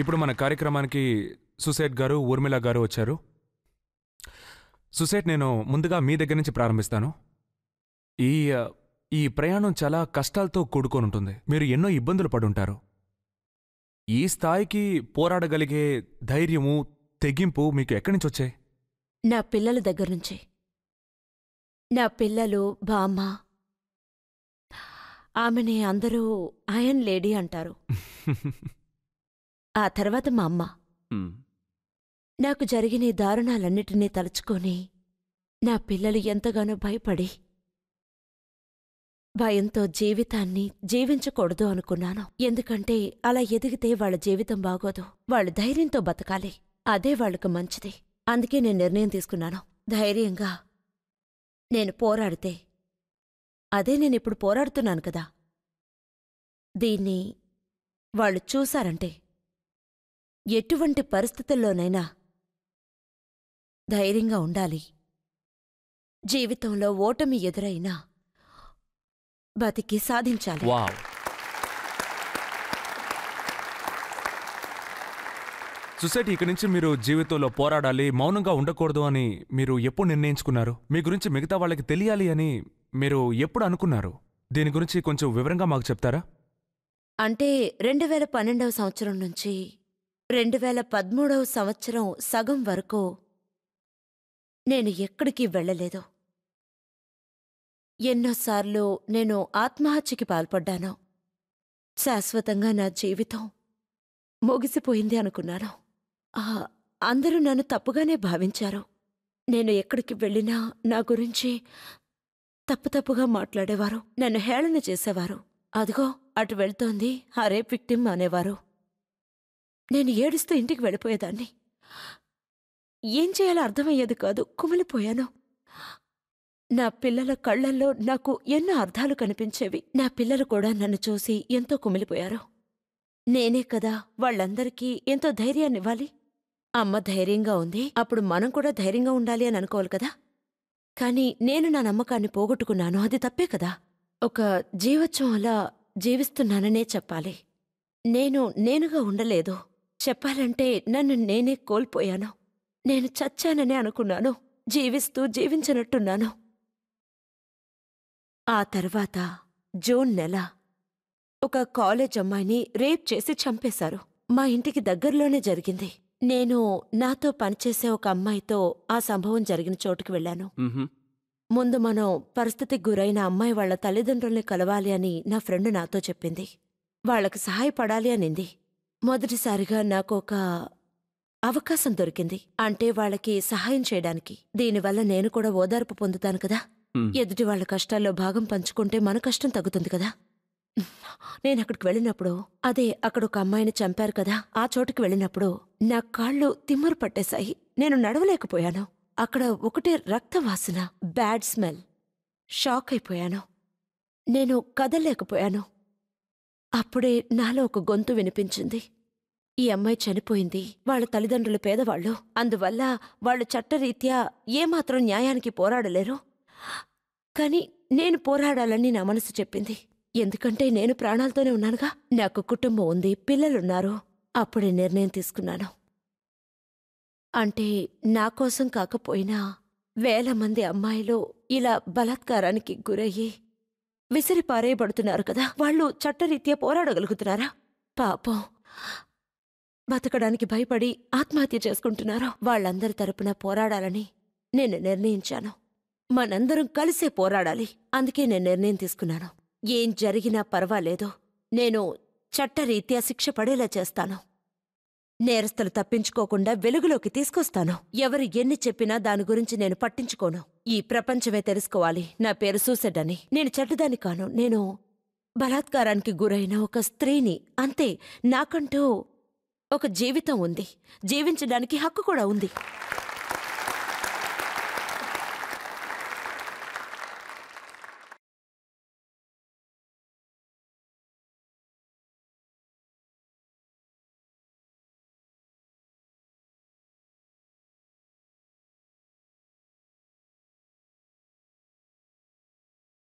ఇప్పుడు మన కార్యక్రమానికి సుసేట్ గారు ఊర్మిళ గారు వచ్చారు సుసేట్ నేను ముందుగా మీ దగ్గర నుంచి ప్రారంభిస్తాను ఈ ఈ ప్రయాణం చాలా కష్టాలతో కూడుకొని ఉంటుంది మీరు ఎన్నో ఇబ్బందులు పడుంటారు ఈ స్థాయికి పోరాడగలిగే ధైర్యము తెగింపు మీకు ఎక్కడి నుంచి వచ్చాయి నా పిల్లల దగ్గర నుంచి నా పిల్లలు బామ్మ ఆమెని అందరూ అయన్ లేడీ అంటారు ఆ తర్వాత మా అమ్మ నాకు జరిగిన దారుణాలన్నిటినీ తలుచుకొని నా పిల్లలు ఎంతగానో భయపడి భయంతో జీవితాన్ని జీవించకూడదు అనుకున్నాను ఎందుకంటే అలా ఎదిగితే వాళ్ళ జీవితం బాగోదు వాళ్ళు ధైర్యంతో బతకాలి అదే వాళ్ళకు మంచిది అందుకే నేను నిర్ణయం తీసుకున్నాను ధైర్యంగా నేను పోరాడితే అదే నేనిప్పుడు పోరాడుతున్నాను కదా దీన్ని వాళ్ళు చూశారంటే ఎటువంటి పరిస్థితుల్లోనైనా ధైర్యంగా ఉండాలి జీవితంలో ఓటమి ఎదురైనా బతికి సాధించాలి సొసైటీ ఇక్కడి నుంచి మీరు జీవితంలో పోరాడాలి మౌనంగా ఉండకూడదు అని మీరు ఎప్పుడు నిర్ణయించుకున్నారు మీ గురించి మిగతా వాళ్ళకి తెలియాలి అని మీరు ఎప్పుడు అనుకున్నారు దీని గురించి కొంచెం వివరంగా మాకు చెప్తారా అంటే రెండు వేల పన్నెండవ సంవత్సరం నుంచి రెండు వేల పదమూడవ సంవత్సరం సగం వరకు నేను ఎక్కడికి వెళ్ళలేదు ఎన్నోసార్లు నేను ఆత్మహత్యకి పాల్పడ్డాను శాశ్వతంగా నా జీవితం ముగిసిపోయింది అనుకున్నాను అందరూ నన్ను తప్పుగానే భావించారు నేను ఎక్కడికి వెళ్ళినా నా గురించి తప్పు తప్పుగా మాట్లాడేవారు నన్ను హేళన చేసేవారు అదిగో అటు వెళ్తోంది హరే విక్టిమ్ అనేవారు నేను ఏడుస్తూ ఇంటికి వెళ్ళిపోయేదాన్ని ఏం చేయాలో అర్థమయ్యేది కాదు కుమిలిపోయాను నా పిల్లల కళ్ళల్లో నాకు ఎన్నో అర్థాలు కనిపించేవి నా పిల్లలు కూడా నన్ను చూసి ఎంతో కుమిలిపోయారు నేనే కదా వాళ్ళందరికీ ఎంతో ధైర్యాన్నివ్వాలి అమ్మ ధైర్యంగా ఉంది అప్పుడు మనం కూడా ధైర్యంగా ఉండాలి అని అనుకోవాలి కదా కానీ నేను నా నమ్మకాన్ని పోగొట్టుకున్నాను అది తప్పే కదా ఒక జీవత్వం అలా జీవిస్తున్నాననే చెప్పాలి నేను నేనుగా ఉండలేదు చెప్పాలంటే నన్ను నేనే కోల్పోయాను నేను చచ్చాననే అనుకున్నాను జీవిస్తూ జీవించనట్టున్నాను ఆ తర్వాత జూన్ నెల ఒక కాలేజ్ అమ్మాయిని రేప్ చేసి చంపేశారు మా ఇంటికి దగ్గరలోనే జరిగింది నేను నాతో పనిచేసే ఒక అమ్మాయితో ఆ సంభవం జరిగిన చోటుకి వెళ్ళాను ముందు మనం పరిస్థితికి గురైన అమ్మాయి వాళ్ల తల్లిదండ్రుల్ని కలవాలి అని నా ఫ్రెండ్ నాతో చెప్పింది వాళ్లకు సహాయపడాలి అనింది మొదటిసారిగా నాకు ఒక అవకాశం దొరికింది అంటే వాళ్ళకి సహాయం చేయడానికి దీనివల్ల నేను కూడా ఓదార్పు పొందుతాను కదా ఎదుటి వాళ్ళ కష్టాల్లో భాగం పంచుకుంటే మన కష్టం తగ్గుతుంది కదా నేను అక్కడికి వెళ్ళినప్పుడు అదే అక్కడ ఒక అమ్మాయిని చంపారు కదా ఆ చోటుకి వెళ్ళినప్పుడు నా కాళ్ళు తిమ్మరు పట్టేశాయి నేను నడవలేకపోయాను అక్కడ ఒకటే రక్తవాసన బ్యాడ్ స్మెల్ షాక్ అయిపోయాను నేను కదలేకపోయాను అప్పుడే నాలో ఒక గొంతు వినిపించింది ఈ అమ్మాయి చనిపోయింది వాళ్ళ తల్లిదండ్రులు పేదవాళ్ళు అందువల్ల వాళ్ళు చట్టరీత్యా ఏమాత్రం న్యాయానికి పోరాడలేరు కానీ నేను పోరాడాలని నా మనసు చెప్పింది ఎందుకంటే నేను ప్రాణాలతోనే ఉన్నానుగా నాకు కుటుంబం ఉంది పిల్లలున్నారు అప్పుడే నిర్ణయం తీసుకున్నాను అంటే నా కోసం కాకపోయినా వేల మంది అమ్మాయిలు ఇలా బలాత్కారానికి గురయ్యి విసిరి పారేయబడుతున్నారు కదా వాళ్ళు చట్టరీత్యా పోరాడగలుగుతున్నారా పాపం బతకడానికి భయపడి ఆత్మహత్య చేసుకుంటున్నారో వాళ్ళందరి తరపున పోరాడాలని నేను నిర్ణయించాను మనందరం కలిసే పోరాడాలి అందుకే నేను నిర్ణయం తీసుకున్నాను ఏం జరిగినా పర్వాలేదు నేను చట్టరీత్యా శిక్ష పడేలా చేస్తాను నేరస్తులు తప్పించుకోకుండా వెలుగులోకి తీసుకొస్తాను ఎవరు ఎన్ని చెప్పినా దాని గురించి నేను పట్టించుకోను ఈ ప్రపంచమే తెలుసుకోవాలి నా పేరు సూసెడ్డని నేను చెడ్డదాని కాను నేను బలాత్కారానికి గురైన ఒక స్త్రీని అంతే నాకంటూ ఒక జీవితం ఉంది జీవించడానికి హక్కు కూడా ఉంది